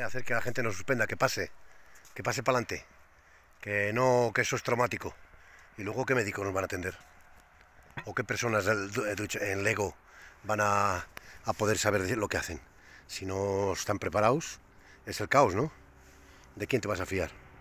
hacer que la gente no suspenda, que pase, que pase para adelante, que no, que eso es traumático. Y luego qué médicos nos van a atender, o qué personas eh, en Lego van a, a poder saber lo que hacen. Si no están preparados, es el caos, ¿no? ¿De quién te vas a fiar?